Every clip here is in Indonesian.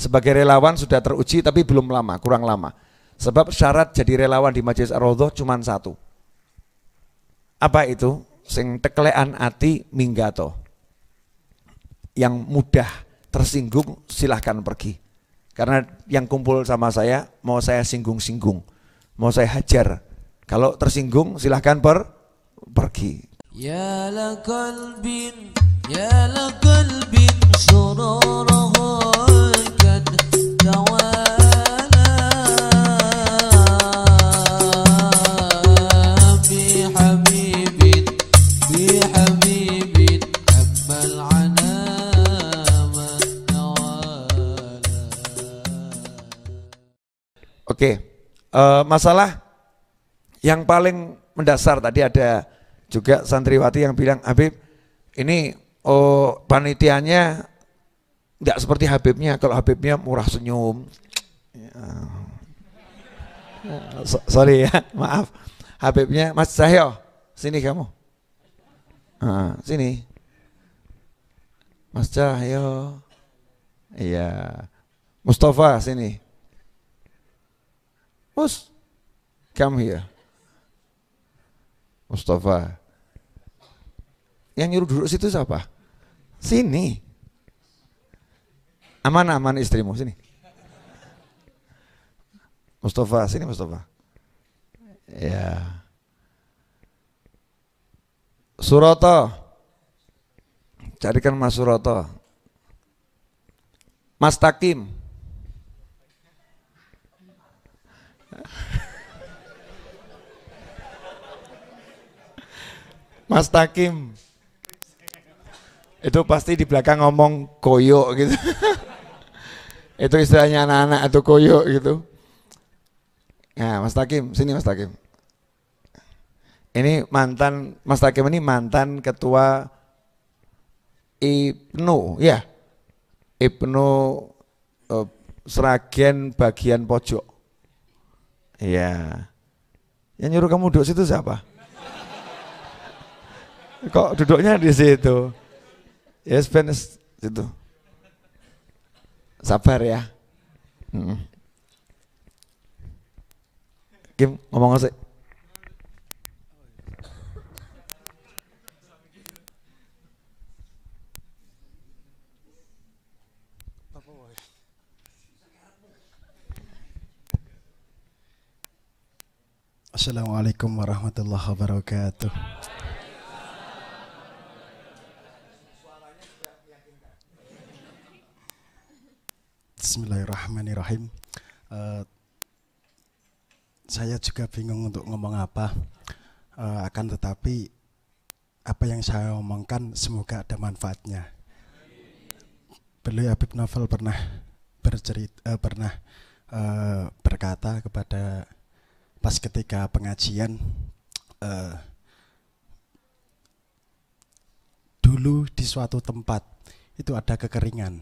Sebagai relawan sudah teruji tapi belum lama, kurang lama. Sebab syarat jadi relawan di Majelis Ar-Raudhah cuma satu. Apa itu? Sing teklean ati minggato. Yang mudah tersinggung silahkan pergi. Karena yang kumpul sama saya mau saya singgung-singgung, mau saya hajar. Kalau tersinggung silahkan per pergi. Ya la kalbin, ya la kalbin Oke, okay. uh, eh, masalah yang paling mendasar tadi ada juga santriwati yang bilang Habib ini oh panitianya Enggak seperti Habibnya, kalau Habibnya murah senyum. Ya. So, sorry ya, maaf. Habibnya, Mas Cahyo, sini kamu. Nah, sini. Mas Cahyo. Iya. Mustafa, sini. Mus, come here. Mustafa. Yang nyuruh duduk situ siapa? Sini. Aman aman istrimu sini. Mustafa sini Mustafa. Ya. Suroto. Carikan Mas Suroto. Mas Takim. Mas Takim. Itu pasti di belakang ngomong koyok gitu. Itu istilahnya anak-anak atau koyo gitu. Nah, Mas Takim, sini Mas Takim. Ini mantan Mas Takim ini mantan ketua Ibnu, ya. Ibnu uh, eh, Seragen bagian pojok. Iya. Yang nyuruh kamu duduk situ siapa? Kok duduknya di situ? Yes, Benes situ. Sabar ya. Hmm. Kim ngomong sih. Assalamualaikum warahmatullahi wabarakatuh. Bismillahirrahmanirrahim. Uh, saya juga bingung untuk ngomong apa. Uh, akan tetapi apa yang saya omongkan semoga ada manfaatnya. Beliau Habib Novel pernah bercerita, uh, eh, pernah uh, berkata kepada pas ketika pengajian uh, dulu di suatu tempat itu ada kekeringan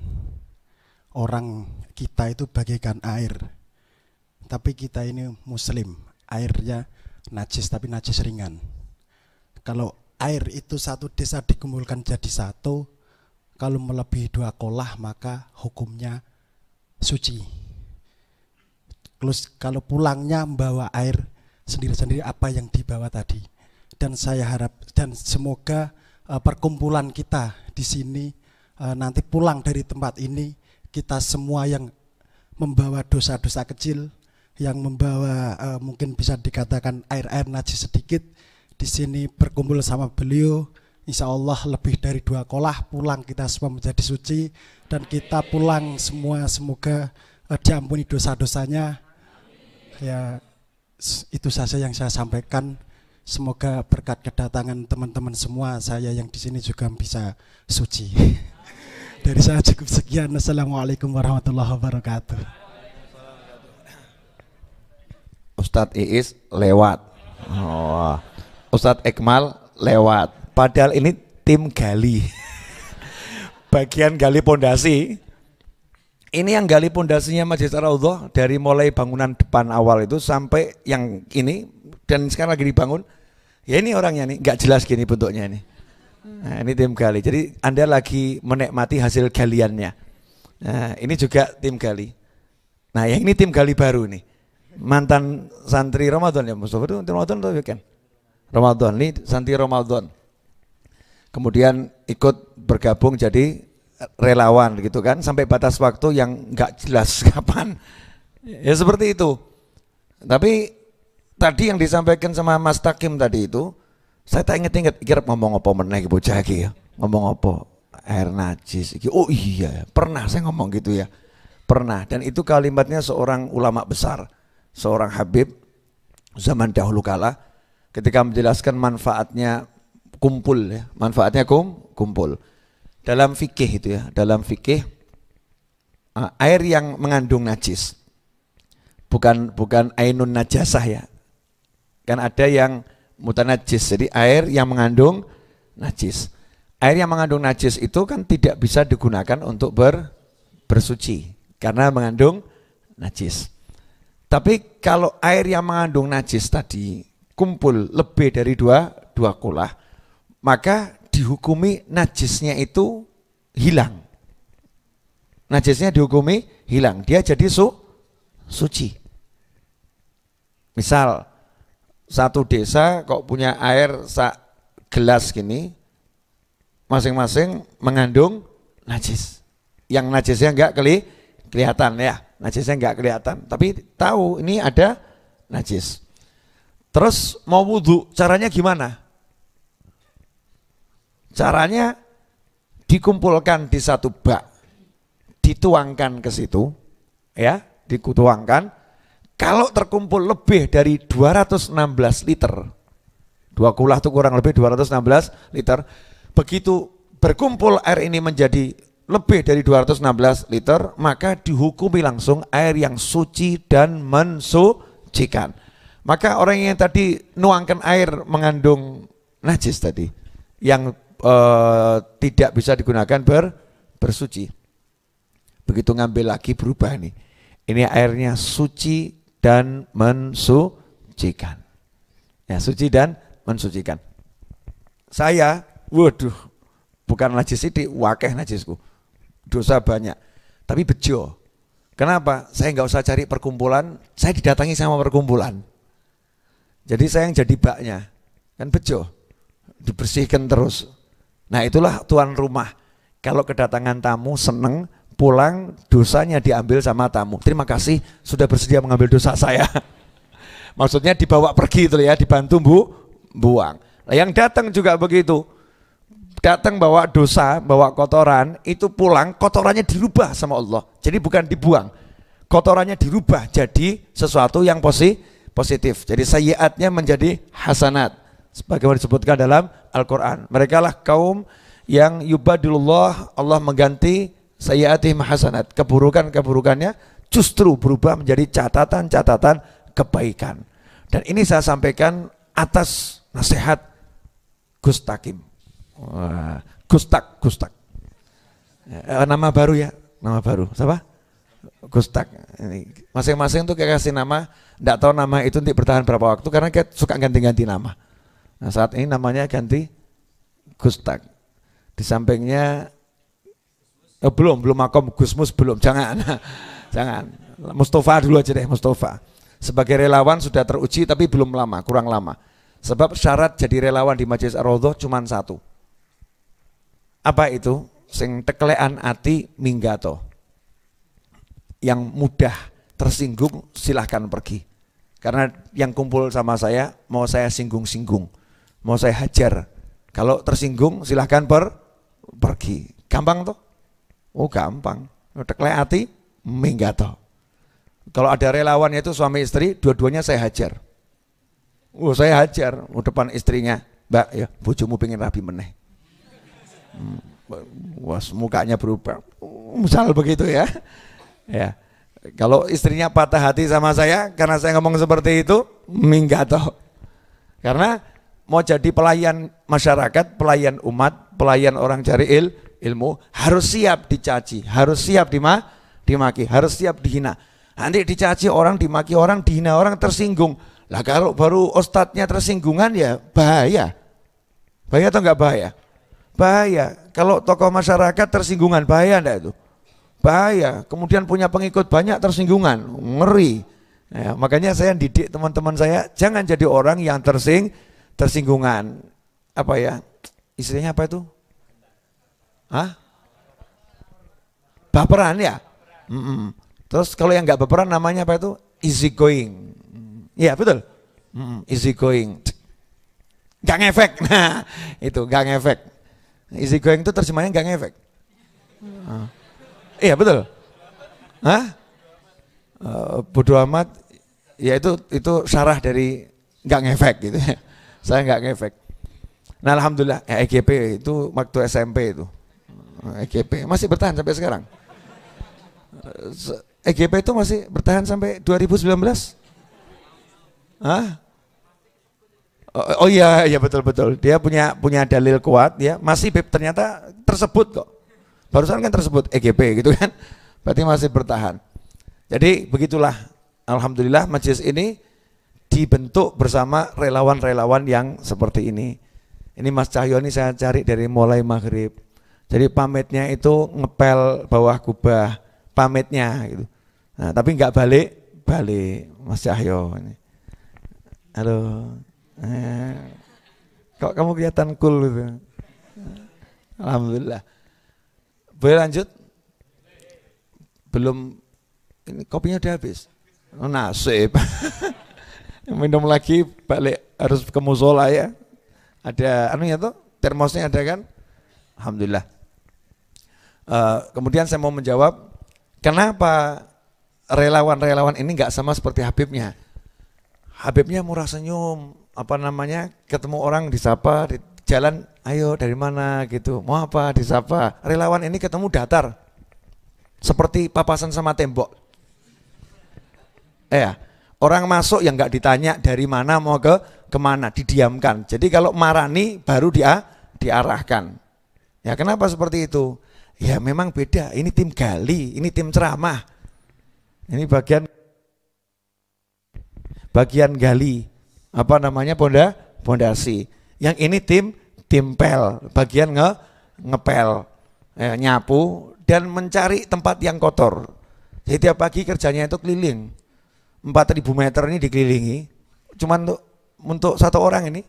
orang kita itu bagaikan air. Tapi kita ini muslim, airnya najis tapi najis ringan. Kalau air itu satu desa dikumpulkan jadi satu, kalau melebihi dua kolah maka hukumnya suci. Terus kalau pulangnya membawa air sendiri-sendiri apa yang dibawa tadi. Dan saya harap dan semoga eh, perkumpulan kita di sini eh, nanti pulang dari tempat ini kita semua yang membawa dosa-dosa kecil, yang membawa uh, mungkin bisa dikatakan air-air najis sedikit, di sini berkumpul sama beliau, insya Allah lebih dari dua kolah pulang kita semua menjadi suci dan kita pulang semua semoga uh, diampuni dosa-dosanya. Ya itu saja yang saya sampaikan. Semoga berkat kedatangan teman-teman semua saya yang di sini juga bisa suci. Dari saya cukup sekian. Assalamualaikum warahmatullahi wabarakatuh. Ustadz Iis lewat. Oh. Ustadz Ekmal lewat. Padahal ini tim gali. Bagian gali pondasi. Ini yang gali pondasinya Majelis Allah dari mulai bangunan depan awal itu sampai yang ini dan sekarang lagi dibangun. Ya ini orangnya nih, nggak jelas gini bentuknya ini. Hmm. Nah, ini tim gali. Jadi Anda lagi menikmati hasil galiannya. Nah, ini juga tim gali. Nah, yang ini tim gali baru nih. Mantan santri Ramadan ya Mustafa itu Ramadan atau kan? Ramadan ini santri Ramadan. Kemudian ikut bergabung jadi relawan gitu kan sampai batas waktu yang nggak jelas kapan. Ya seperti itu. Tapi tadi yang disampaikan sama Mas Takim tadi itu saya tak inget-inget, kira ngomong apa meneh ibu ya. Ngomong apa? Air najis Oh iya, pernah saya ngomong gitu ya. Pernah dan itu kalimatnya seorang ulama besar, seorang habib zaman dahulu kala ketika menjelaskan manfaatnya kumpul ya, manfaatnya kum, kumpul. Dalam fikih itu ya, dalam fikih eh, air yang mengandung najis bukan bukan ainun najasah ya. Kan ada yang mutanajis. Jadi air yang mengandung najis. Air yang mengandung najis itu kan tidak bisa digunakan untuk ber, bersuci karena mengandung najis. Tapi kalau air yang mengandung najis tadi kumpul lebih dari dua dua kolah, maka dihukumi najisnya itu hilang. Najisnya dihukumi hilang, dia jadi su, suci. Misal satu desa kok punya air sak gelas gini, masing-masing mengandung najis. Yang najisnya enggak keli kelihatan ya, najisnya enggak kelihatan. Tapi tahu ini ada najis. Terus mau wudhu, caranya gimana? Caranya dikumpulkan di satu bak, dituangkan ke situ, ya, dikutuangkan, kalau terkumpul lebih dari 216 liter, dua kulah itu kurang lebih 216 liter, begitu berkumpul air ini menjadi lebih dari 216 liter, maka dihukumi langsung air yang suci dan mensucikan. Maka orang yang tadi nuangkan air mengandung najis tadi, yang e, tidak bisa digunakan ber, bersuci. Begitu ngambil lagi berubah nih. Ini airnya suci dan mensucikan. Ya, suci dan mensucikan. Saya, waduh, bukan najis itu, wakeh najisku. Dosa banyak, tapi bejo. Kenapa? Saya nggak usah cari perkumpulan, saya didatangi sama perkumpulan. Jadi saya yang jadi baknya, kan bejo. Dibersihkan terus. Nah itulah tuan rumah. Kalau kedatangan tamu seneng, pulang dosanya diambil sama tamu. Terima kasih sudah bersedia mengambil dosa saya. Maksudnya dibawa pergi itu ya, dibantu bu, buang. yang datang juga begitu. Datang bawa dosa, bawa kotoran, itu pulang kotorannya dirubah sama Allah. Jadi bukan dibuang. Kotorannya dirubah jadi sesuatu yang posi, positif. Jadi sayiatnya menjadi hasanat. Sebagaimana disebutkan dalam Al-Quran. Mereka lah kaum yang yubadulullah, Allah mengganti sayyati Mahasanat keburukan-keburukannya justru berubah menjadi catatan-catatan kebaikan. Dan ini saya sampaikan atas nasihat Gus Takim. Wah, Gustak, Gustak. Eh, nama baru ya, nama baru. Siapa? Gustak. Masing-masing tuh kayak kasih nama, enggak tahu nama itu nanti bertahan berapa waktu karena kayak suka ganti-ganti nama. Nah, saat ini namanya ganti Gustak. Di sampingnya Eh, belum, belum makom Gusmus belum. Jangan. Jangan. Mustafa dulu aja deh, Mustafa. Sebagai relawan sudah teruji tapi belum lama, kurang lama. Sebab syarat jadi relawan di Majelis Ar-Raudhah cuma satu. Apa itu? Sing teklean ati minggato. Yang mudah tersinggung silahkan pergi. Karena yang kumpul sama saya mau saya singgung-singgung, mau saya hajar. Kalau tersinggung silahkan per pergi. Gampang tuh. Oh gampang. Teklek hati, minggato. Kalau ada relawan yaitu suami istri, dua-duanya saya hajar. Oh saya hajar, oh, depan istrinya, mbak ya bojomu pengen rapi meneh. Hmm. Wah mukanya berubah. Hmm, misal begitu ya. Ya. Kalau istrinya patah hati sama saya karena saya ngomong seperti itu, minggato. Karena mau jadi pelayan masyarakat, pelayan umat, pelayan orang cari il, ilmu harus siap dicaci, harus siap dima, dimaki, harus siap dihina. Nanti dicaci orang, dimaki orang, dihina orang, tersinggung. Lah kalau baru ustadznya tersinggungan ya bahaya. Bahaya atau enggak bahaya? Bahaya. Kalau tokoh masyarakat tersinggungan bahaya enggak itu? Bahaya. Kemudian punya pengikut banyak tersinggungan, ngeri. Ya, makanya saya didik teman-teman saya jangan jadi orang yang tersing tersinggungan. Apa ya? Istilahnya apa itu? Hah? Baperan ya? Mm -mm. Terus kalau yang nggak baperan namanya apa itu? Easy going. Iya betul. Mm -mm. Easy going. Gak ngefek. Nah itu gak ngefek. Easy going itu terjemahnya gak ngefek. Uh. Iya betul. Hah? Uh, eh, bodo amat. Ya itu itu sarah dari nggak ngefek gitu. ya. Saya nggak ngefek. Nah alhamdulillah ya, EGP itu waktu SMP itu EGP masih bertahan sampai sekarang. EGP e itu masih bertahan sampai 2019? Hah? Oh, oh iya, iya betul betul. Dia punya punya dalil kuat ya. Masih ternyata tersebut kok. Barusan kan tersebut EGP gitu kan. Berarti masih bertahan. Jadi begitulah alhamdulillah majelis ini dibentuk bersama relawan-relawan yang seperti ini. Ini Mas Cahyo ini saya cari dari mulai maghrib jadi pamitnya itu ngepel bawah kubah pamitnya gitu. Nah, tapi nggak balik balik Mas Cahyo ini. Halo. Eh, kok kamu kelihatan cool gitu. Alhamdulillah. Boleh lanjut? Belum ini kopinya udah habis. Oh, nasib. Minum lagi balik harus ke musola ya. Ada anu ya tuh termosnya ada kan? Alhamdulillah. Uh, kemudian saya mau menjawab, kenapa relawan-relawan ini nggak sama seperti Habibnya? Habibnya murah senyum, apa namanya, ketemu orang disapa, di jalan, ayo dari mana gitu, mau apa disapa. Relawan ini ketemu datar, seperti papasan sama tembok. Eh, orang masuk yang nggak ditanya dari mana mau ke kemana, didiamkan. Jadi kalau marani baru dia diarahkan. Ya kenapa seperti itu? Ya memang beda, ini tim gali, ini tim ceramah. Ini bagian bagian gali apa namanya ponda pondasi. Yang ini tim tim pel, bagian nge ngepel, eh, nyapu dan mencari tempat yang kotor. Jadi tiap pagi kerjanya itu keliling. 4000 meter ini dikelilingi. Cuman untuk untuk satu orang ini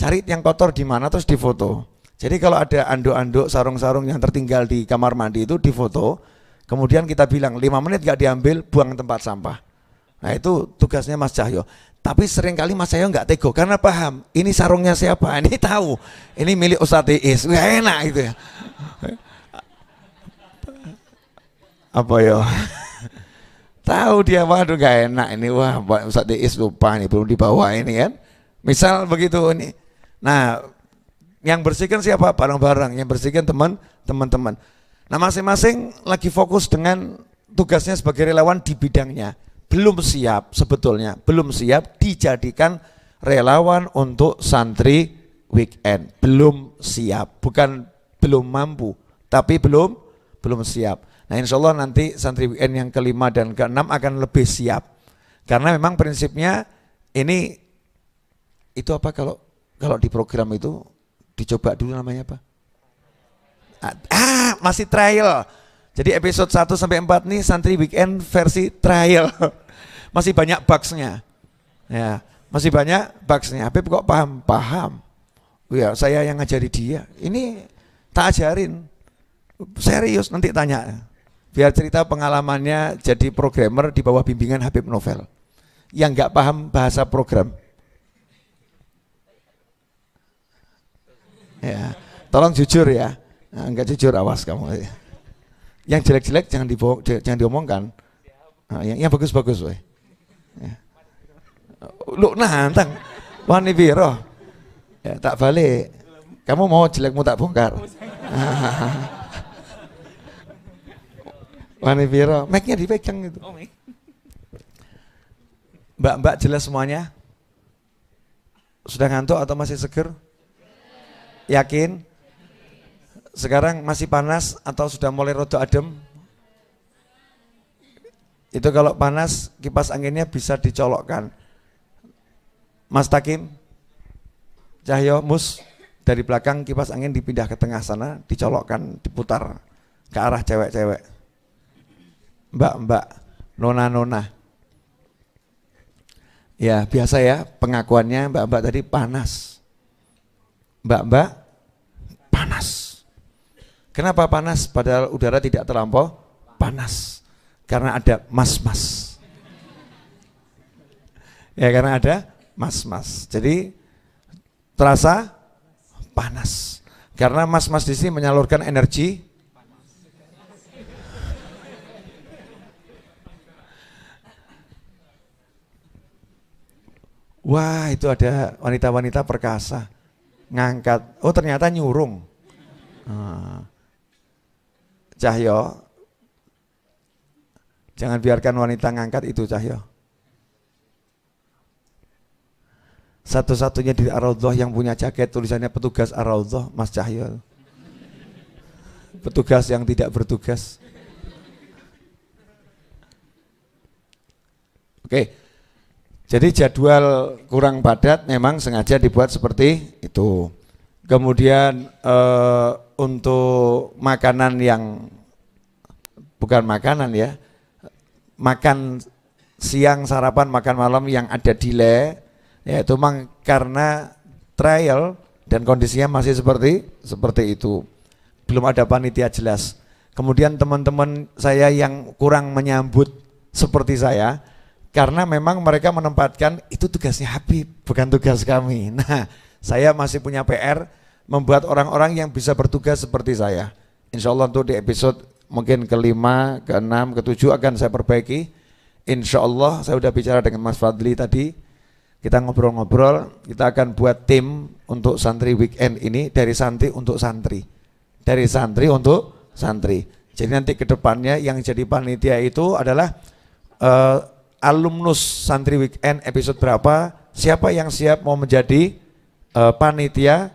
cari yang kotor di mana terus difoto. Jadi kalau ada anduk-anduk sarung-sarung yang tertinggal di kamar mandi itu difoto, kemudian kita bilang 5 menit gak diambil, buang tempat sampah. Nah itu tugasnya Mas Cahyo. Tapi seringkali Mas Cahyo nggak tego karena paham ini sarungnya siapa, ini tahu, ini milik Ustadz Is, gak enak gitu ya. Apa yo? Ya? tahu dia waduh gak enak ini wah Ustadz Is lupa nih belum dibawa ini kan. Misal begitu ini. Nah yang bersihkan siapa? Barang-barang. Yang bersihkan teman, teman-teman. Nah masing-masing lagi fokus dengan tugasnya sebagai relawan di bidangnya. Belum siap sebetulnya, belum siap dijadikan relawan untuk santri weekend. Belum siap, bukan belum mampu, tapi belum belum siap. Nah insya Allah nanti santri weekend yang kelima dan keenam akan lebih siap. Karena memang prinsipnya ini itu apa kalau kalau di program itu dicoba dulu namanya apa? Ah, masih trial. Jadi episode 1 sampai 4 nih santri weekend versi trial. Masih banyak bugsnya. Ya, masih banyak bugsnya. Habib kok paham? Paham. Ya, saya yang ngajari dia. Ini tak ajarin. Serius nanti tanya. Biar cerita pengalamannya jadi programmer di bawah bimbingan Habib Novel. Yang nggak paham bahasa program. Ya. Tolong jujur ya. Nah, enggak jujur awas kamu. Yang jelek-jelek jangan di jangan diomongkan. Nah, yang yang bagus-bagus woi. Ya. Lu nantang. Wani biro. Ya, tak balik. Kamu mau jelekmu tak bongkar. Wani biro, mic-nya dipegang itu. Oh, Mbak-mbak jelas semuanya? Sudah ngantuk atau masih seger? Yakin? Sekarang masih panas atau sudah mulai rodo adem? Itu kalau panas kipas anginnya bisa dicolokkan. Mas Takim, Cahyo, Mus, dari belakang kipas angin dipindah ke tengah sana, dicolokkan, diputar ke arah cewek-cewek. Mbak-mbak, nona-nona. Ya biasa ya pengakuannya mbak-mbak tadi panas mbak-mbak panas. Kenapa panas? Padahal udara tidak terlampau panas. Karena ada mas-mas. Ya karena ada mas-mas. Jadi terasa panas. Karena mas-mas di sini menyalurkan energi Wah, itu ada wanita-wanita perkasa ngangkat. Oh ternyata nyurung. Ah. Cahyo, jangan biarkan wanita ngangkat itu Cahyo. Satu-satunya di Araudoh yang punya jaket tulisannya petugas Araudoh, Mas Cahyo. Petugas yang tidak bertugas. Oke, okay. Jadi jadwal kurang padat memang sengaja dibuat seperti itu. Kemudian eh, untuk makanan yang bukan makanan ya, makan siang sarapan makan malam yang ada delay, ya itu memang karena trial dan kondisinya masih seperti seperti itu. Belum ada panitia jelas. Kemudian teman-teman saya yang kurang menyambut seperti saya, karena memang mereka menempatkan itu tugasnya Habib, bukan tugas kami. Nah, saya masih punya PR membuat orang-orang yang bisa bertugas seperti saya. Insya Allah untuk di episode mungkin kelima, keenam, ketujuh akan saya perbaiki. Insya Allah saya sudah bicara dengan Mas Fadli tadi. Kita ngobrol-ngobrol, kita akan buat tim untuk santri weekend ini dari santri untuk santri. Dari santri untuk santri. Jadi nanti kedepannya yang jadi panitia itu adalah eh, alumnus santri weekend episode berapa siapa yang siap mau menjadi uh, panitia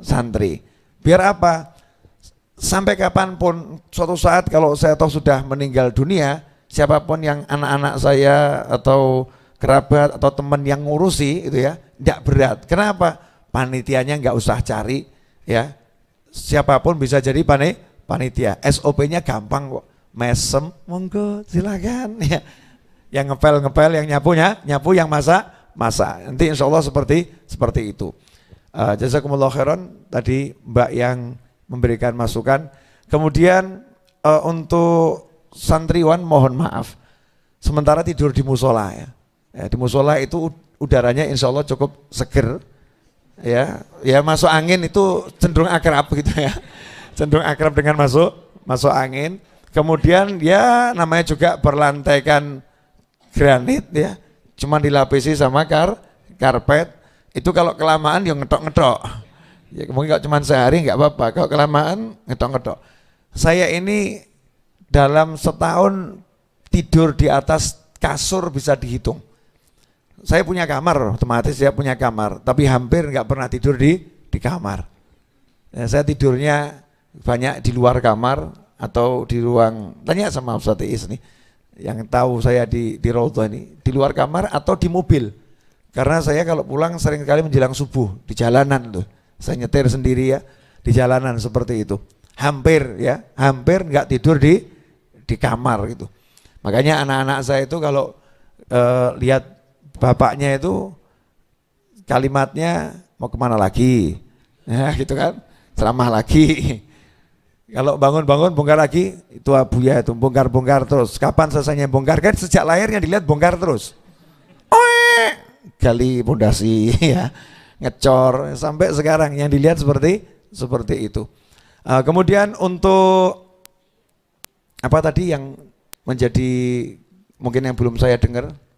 santri biar apa sampai kapanpun suatu saat kalau saya tahu sudah meninggal dunia siapapun yang anak-anak saya atau kerabat atau teman yang ngurusi itu ya tidak berat kenapa panitianya nggak usah cari ya siapapun bisa jadi panitia SOP-nya gampang kok mesem monggo silakan ya yang ngepel ngepel, yang nyapunya nyapu, yang masak masak. Nanti insya Allah seperti seperti itu. Uh, eh, jazakumullah khairan tadi Mbak yang memberikan masukan. Kemudian uh, untuk santriwan mohon maaf. Sementara tidur di musola ya. ya di musola itu udaranya insya Allah cukup seger. Ya, ya masuk angin itu cenderung akrab gitu ya. Cenderung akrab dengan masuk masuk angin. Kemudian ya namanya juga berlantaikan granit ya, cuma dilapisi sama kar karpet. Itu kalau kelamaan yang ngetok-ngetok. Ya mungkin kalau cuma sehari nggak apa-apa. Kalau kelamaan ngetok-ngetok. Saya ini dalam setahun tidur di atas kasur bisa dihitung. Saya punya kamar, otomatis saya punya kamar, tapi hampir nggak pernah tidur di di kamar. Ya, saya tidurnya banyak di luar kamar atau di ruang. Tanya sama Ustaz Iis nih yang tahu saya di di Roto ini di luar kamar atau di mobil karena saya kalau pulang sering kali menjelang subuh di jalanan tuh saya nyetir sendiri ya di jalanan seperti itu hampir ya hampir nggak tidur di di kamar gitu makanya anak-anak saya itu kalau e, lihat bapaknya itu kalimatnya mau kemana lagi ya gitu kan ceramah lagi Kalau bangun-bangun bongkar lagi, itu abuya itu bongkar-bongkar terus. Kapan selesainya bongkar? Kan sejak lahirnya dilihat bongkar terus. Oe, gali pondasi ya, ngecor sampai sekarang yang dilihat seperti seperti itu. Uh, kemudian untuk apa tadi yang menjadi mungkin yang belum saya dengar